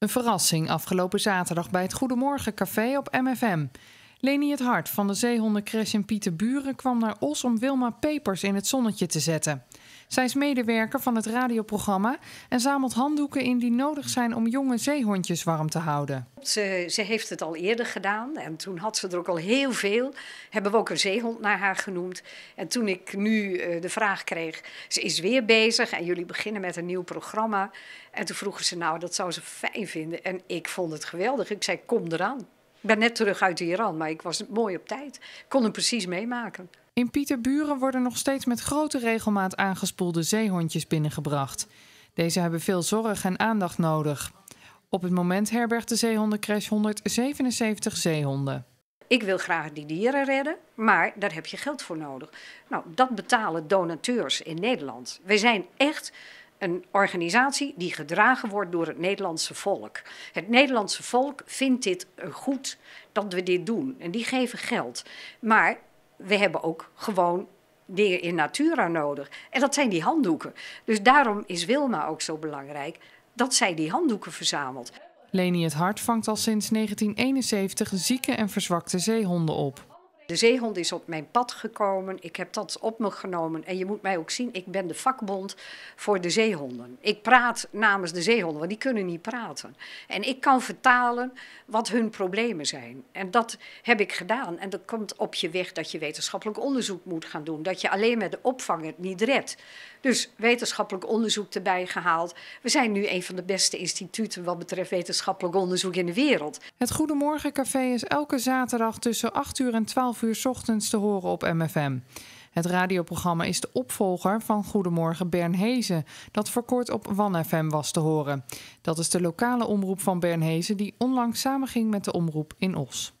Een verrassing afgelopen zaterdag bij het Goedemorgen Café op MFM. Leni het Hart van de zeehondencrash in Buren kwam naar Os om Wilma Pepers in het zonnetje te zetten. Zij is medewerker van het radioprogramma en zamelt handdoeken in die nodig zijn om jonge zeehondjes warm te houden. Ze, ze heeft het al eerder gedaan en toen had ze er ook al heel veel. Hebben we ook een zeehond naar haar genoemd. En toen ik nu eh, de vraag kreeg, ze is weer bezig en jullie beginnen met een nieuw programma. En toen vroegen ze nou, dat zou ze fijn vinden. En ik vond het geweldig. Ik zei, kom eraan. Ik ben net terug uit Iran, maar ik was mooi op tijd. Ik kon hem precies meemaken. In Pieterburen worden nog steeds met grote regelmaat aangespoelde zeehondjes binnengebracht. Deze hebben veel zorg en aandacht nodig. Op het moment herbergt de zeehondencrash 177 zeehonden. Ik wil graag die dieren redden, maar daar heb je geld voor nodig. Nou, dat betalen donateurs in Nederland. Wij zijn echt een organisatie die gedragen wordt door het Nederlandse volk. Het Nederlandse volk vindt dit eh, goed dat we dit doen en die geven geld. Maar we hebben ook gewoon dingen in natura nodig. En dat zijn die handdoeken. Dus daarom is Wilma ook zo belangrijk dat zij die handdoeken verzamelt. Leni het Hart vangt al sinds 1971 zieke en verzwakte zeehonden op. De zeehond is op mijn pad gekomen. Ik heb dat op me genomen. En je moet mij ook zien, ik ben de vakbond voor de zeehonden. Ik praat namens de zeehonden, want die kunnen niet praten. En ik kan vertalen wat hun problemen zijn. En dat heb ik gedaan. En dat komt op je weg dat je wetenschappelijk onderzoek moet gaan doen. Dat je alleen met de opvang het niet redt. Dus wetenschappelijk onderzoek erbij gehaald. We zijn nu een van de beste instituten wat betreft wetenschappelijk onderzoek in de wereld. Het Goedemorgencafé Café is elke zaterdag tussen 8 uur en 12 uur uur ochtends te horen op MFM. Het radioprogramma is de opvolger van Goedemorgen Bernhezen, dat voor kort op WanFM was te horen. Dat is de lokale omroep van Bernhezen die onlangs samenging met de omroep in Os.